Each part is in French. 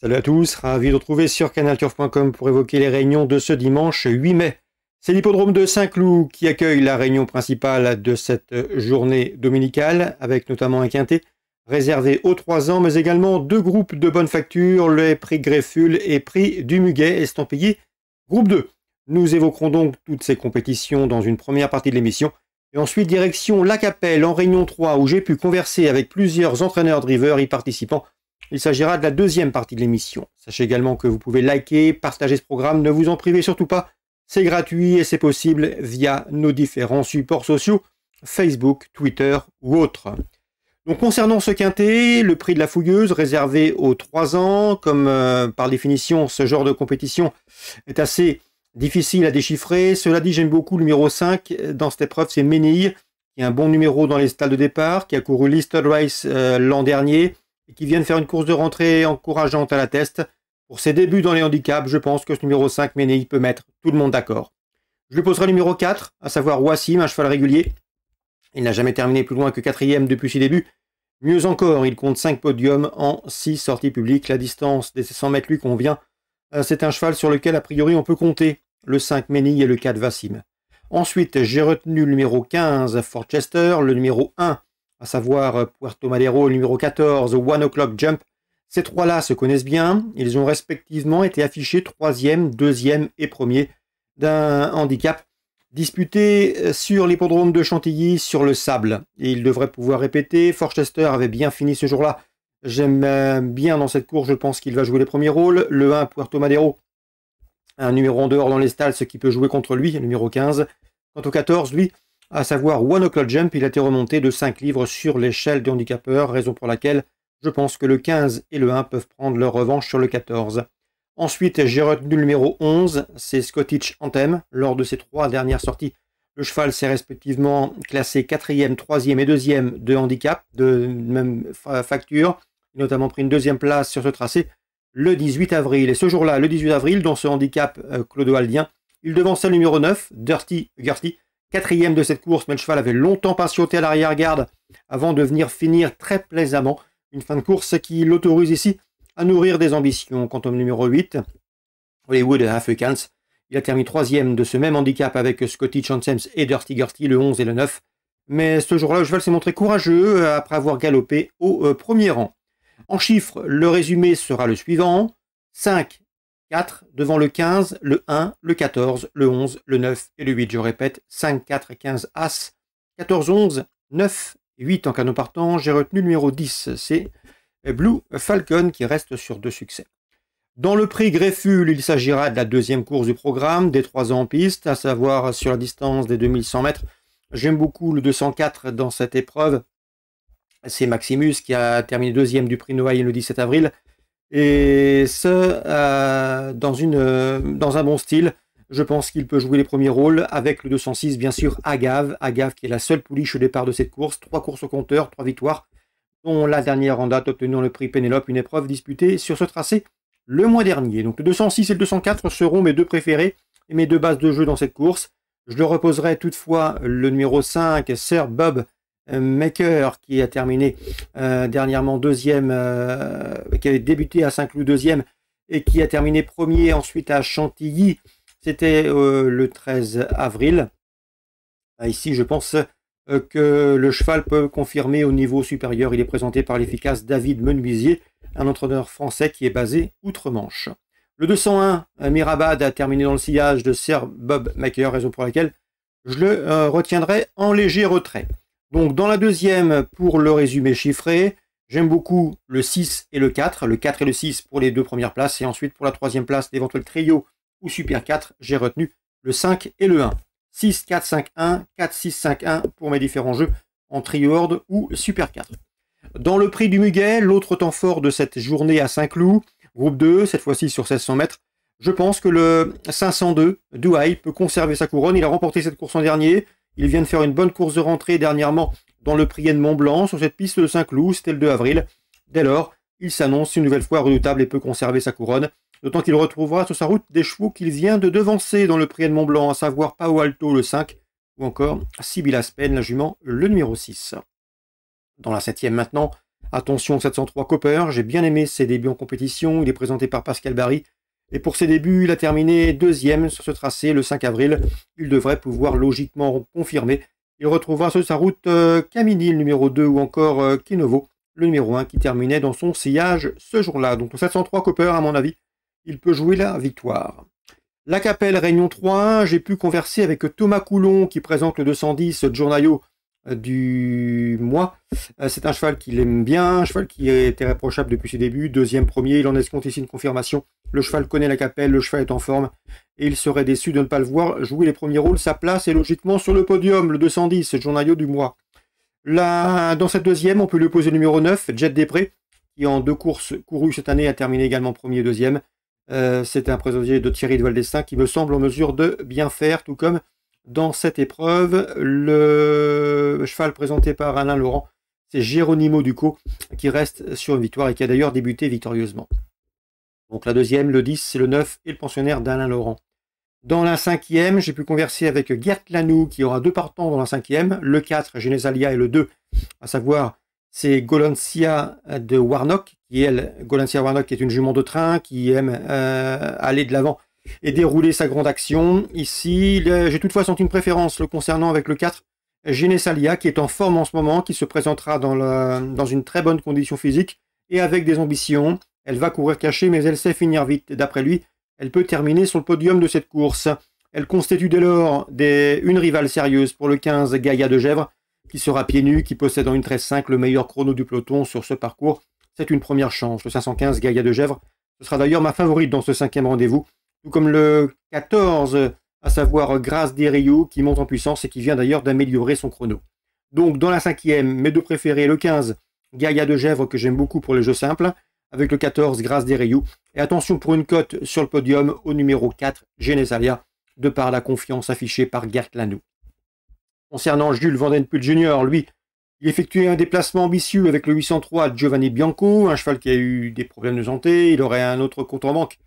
Salut à tous, ravi de retrouver sur canalturf.com pour évoquer les réunions de ce dimanche 8 mai. C'est l'hippodrome de Saint-Cloud qui accueille la réunion principale de cette journée dominicale, avec notamment un quintet réservé aux 3 ans, mais également deux groupes de bonne facture, le prix Grefful et prix du Muguet estampillé groupe 2. Nous évoquerons donc toutes ces compétitions dans une première partie de l'émission. Et ensuite, direction La en Réunion 3, où j'ai pu converser avec plusieurs entraîneurs drivers y participants il s'agira de la deuxième partie de l'émission. Sachez également que vous pouvez liker, partager ce programme, ne vous en privez surtout pas. C'est gratuit et c'est possible via nos différents supports sociaux, Facebook, Twitter ou autres. Donc concernant ce quintet, le prix de la fouilleuse réservé aux 3 ans, comme euh, par définition ce genre de compétition est assez difficile à déchiffrer. Cela dit, j'aime beaucoup le numéro 5 dans cette épreuve, c'est Ménil, qui est un bon numéro dans les stades de départ, qui a couru l'Easter Race euh, l'an dernier, et qui viennent faire une course de rentrée encourageante à la test. Pour ses débuts dans les handicaps, je pense que ce numéro 5, Ménéi, peut mettre tout le monde d'accord. Je lui poserai le numéro 4, à savoir Wassim, un cheval régulier. Il n'a jamais terminé plus loin que quatrième depuis ses débuts. Mieux encore, il compte 5 podiums en 6 sorties publiques. La distance des 100 mètres lui convient. Euh, c'est un cheval sur lequel, a priori, on peut compter le 5 Ménil et le 4 Vassim. Ensuite, j'ai retenu le numéro 15 Forchester, le numéro 1 à savoir euh, Puerto Madero numéro 14, One O'Clock Jump. Ces trois-là se connaissent bien. Ils ont respectivement été affichés troisième, deuxième et premier d'un handicap disputé euh, sur l'hippodrome de Chantilly sur le sable. Et ils devraient pouvoir répéter. Forchester avait bien fini ce jour-là. J'aime euh, bien dans cette course, je pense qu'il va jouer les premiers rôles. Le 1, Puerto Madero, un numéro en dehors dans les stalles, ce qui peut jouer contre lui, numéro 15. Quant au 14, lui, à savoir One O'Clock Jump, il a été remonté de 5 livres sur l'échelle des handicapeurs, raison pour laquelle je pense que le 15 et le 1 peuvent prendre leur revanche sur le 14. Ensuite, j'ai retenu le numéro 11, c'est Scottish Anthem. Lors de ses trois dernières sorties, le cheval s'est respectivement classé 4e, 3e et 2e de handicap, de même facture, notamment pris une deuxième place sur ce tracé le 18 avril. Et ce jour-là, le 18 avril, dans ce handicap euh, claudo Aldien, il devançait le numéro 9, Dirty Gerty, quatrième de cette course, mais cheval avait longtemps patienté à l'arrière-garde avant de venir finir très plaisamment. Une fin de course qui l'autorise ici à nourrir des ambitions. Quant au numéro 8, Hollywood Africans, il a terminé troisième de ce même handicap avec Scotty Chancems et Dirty Gertie, le 11 et le 9. Mais ce jour-là, le cheval s'est montré courageux euh, après avoir galopé au euh, premier rang. En chiffres, le résumé sera le suivant. 5, 4 devant le 15, le 1, le 14, le 11, le 9 et le 8. Je répète, 5, 4 15 As, 14, 11, 9 8 en canot partant. J'ai retenu le numéro 10, c'est Blue Falcon qui reste sur deux succès. Dans le prix Grefful, il s'agira de la deuxième course du programme des 3 ans en piste, à savoir sur la distance des 2100 mètres. J'aime beaucoup le 204 dans cette épreuve. C'est Maximus qui a terminé deuxième du prix Noailles le 17 avril. Et ce, euh, euh, dans, un bon style. Je pense qu'il peut jouer les premiers rôles avec le 206, bien sûr, Agave. Agave qui est la seule pouliche au départ de cette course. Trois courses au compteur, trois victoires, dont la dernière en date obtenant le prix Pénélope, une épreuve disputée sur ce tracé le mois dernier. Donc le 206 et le 204 seront mes deux préférés et mes deux bases de jeu dans cette course. Je le reposerai toutefois le numéro 5, Sir Bob Maker qui a terminé euh, dernièrement deuxième, euh, qui avait débuté à Saint-Cloud deuxième et qui a terminé premier ensuite à Chantilly. C'était euh, le 13 avril. Bah, ici, je pense que le cheval peut confirmer au niveau supérieur. Il est présenté par l'efficace David Menuisier, un entraîneur français qui est basé outre-Manche. Le 201, Mirabad, a terminé dans le sillage de Sir Bob Maker, raison pour laquelle je le retiendrai en léger retrait. Donc dans la deuxième, pour le résumé chiffré, j'aime beaucoup le 6 et le 4, le 4 et le 6 pour les deux premières places, et ensuite pour la troisième place, l'éventuel trio ou super 4, j'ai retenu le 5 et le 1. 6, 4, 5, 1, 4, 6, 5, 1 pour mes différents jeux en trio horde ou super 4. Dans le prix du Muguet, l'autre temps fort de cette journée à Saint-Cloud, groupe 2, e, cette fois-ci sur 1600 mètres, je pense que le 502 Douai peut conserver sa couronne. Il a remporté cette course en dernier. Il vient de faire une bonne course de rentrée dernièrement dans le Prienne Mont-Blanc, sur cette piste de Saint-Cloud, c'était le 2 avril. Dès lors, il s'annonce une nouvelle fois redoutable et peut conserver sa couronne, d'autant qu'il retrouvera sur sa route des chevaux qu'il vient de devancer dans le Prienne Mont-Blanc, à savoir Pao Alto le 5, ou encore Sibyl Aspen, la jument, le numéro 6. Dans la septième maintenant, attention 703 Copper, j'ai bien aimé ses débuts en compétition, il est présenté par Pascal Barry, et pour ses débuts, il a terminé deuxième sur ce tracé le 5 avril. Il devrait pouvoir logiquement confirmer. Il retrouvera sur sa route Camini, euh, le numéro 2, ou encore euh, Kinovo, le numéro 1, qui terminait dans son sillage ce jour-là. Donc le 703 Copper, à mon avis, il peut jouer la victoire. La Capelle Réunion 3-1, j'ai pu converser avec Thomas Coulon qui présente le 210 Journaillot du mois. Euh, c'est un cheval qu'il aime bien, un cheval qui était réprochable depuis ses débuts, deuxième, premier, il en escompte ici une confirmation. Le cheval connaît la capelle, le cheval est en forme, et il serait déçu de ne pas le voir jouer les premiers rôles. Sa place est logiquement sur le podium, le 210, journal du mois. Là, dans cette deuxième, on peut lui poser le numéro 9, Jet Després, qui en deux courses courues cette année a terminé également premier et deuxième. Euh, c'est un présentier de Thierry de Valdestin qui me semble en mesure de bien faire, tout comme dans cette épreuve. Le cheval présenté par Alain Laurent, c'est Géronimo Duco qui reste sur une victoire et qui a d'ailleurs débuté victorieusement. Donc la deuxième, le 10, c'est le 9 et le pensionnaire d'Alain Laurent. Dans la cinquième, j'ai pu converser avec Gert Lanou qui aura deux partants dans la cinquième, le 4, Genesalia et le 2, à savoir c'est Golancia de Warnock, qui elle, Warnock qui est une jument de train, qui aime euh, aller de l'avant et dérouler sa grande action. Ici, j'ai toutefois senti une préférence le concernant avec le 4, Genesalia, qui est en forme en ce moment, qui se présentera dans, dans une très bonne condition physique et avec des ambitions. Elle va courir cachée, mais elle sait finir vite. D'après lui, elle peut terminer sur le podium de cette course. Elle constitue dès lors des, une rivale sérieuse pour le 15 Gaïa de Gèvres, qui sera pieds nus, qui possède en une 13-5 le meilleur chrono du peloton sur ce parcours. C'est une première chance. Le 515 Gaïa de Gèvres, ce sera d'ailleurs ma favorite dans ce cinquième rendez-vous tout comme le 14, à savoir Grâce des Rio, qui monte en puissance et qui vient d'ailleurs d'améliorer son chrono. Donc dans la cinquième, mes deux préférés, le 15, Gaïa de Gèvres, que j'aime beaucoup pour les jeux simples, avec le 14, Grâce des Rio. Et attention pour une cote sur le podium au numéro 4, Genesalia, de par la confiance affichée par Gert Concernant Jules Vandenput Jr., lui, il effectuait un déplacement ambitieux avec le 803 Giovanni Bianco, un cheval qui a eu des problèmes de santé, il aurait un autre compte en banque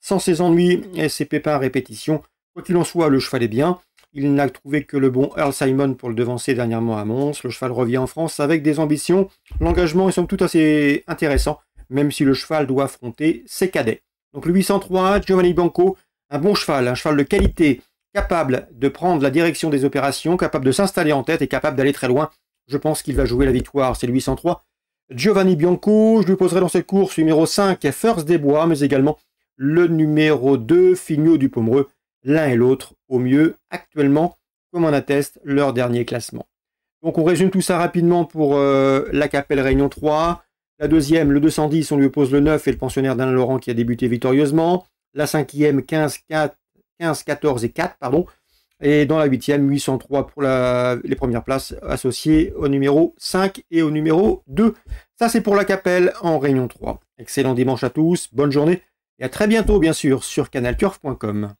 sans ses ennuis et ses pépins à répétition. Quoi qu'il en soit, le cheval est bien. Il n'a trouvé que le bon Earl Simon pour le devancer dernièrement à Mons. Le cheval revient en France avec des ambitions. L'engagement est somme tout assez intéressant, même si le cheval doit affronter ses cadets. Donc le 803, Giovanni Bianco, un bon cheval, un cheval de qualité, capable de prendre la direction des opérations, capable de s'installer en tête et capable d'aller très loin. Je pense qu'il va jouer la victoire, c'est le 803. Giovanni Bianco, je lui poserai dans cette course numéro 5, First des Bois, mais également le numéro 2, Fignot du Pomereux, l'un et l'autre au mieux actuellement, comme en atteste leur dernier classement. Donc on résume tout ça rapidement pour euh, la Capelle Réunion 3. La deuxième, le 210, on lui oppose le 9 et le pensionnaire d'Alain Laurent qui a débuté victorieusement. La cinquième, 15, 14 et 4, pardon. Et dans la huitième, 803 pour les premières places associées au numéro 5 et au numéro 2. Ça, c'est pour la Capelle en Réunion 3. Excellent dimanche à tous, bonne journée. Et à très bientôt, bien sûr, sur CanalCurve.com.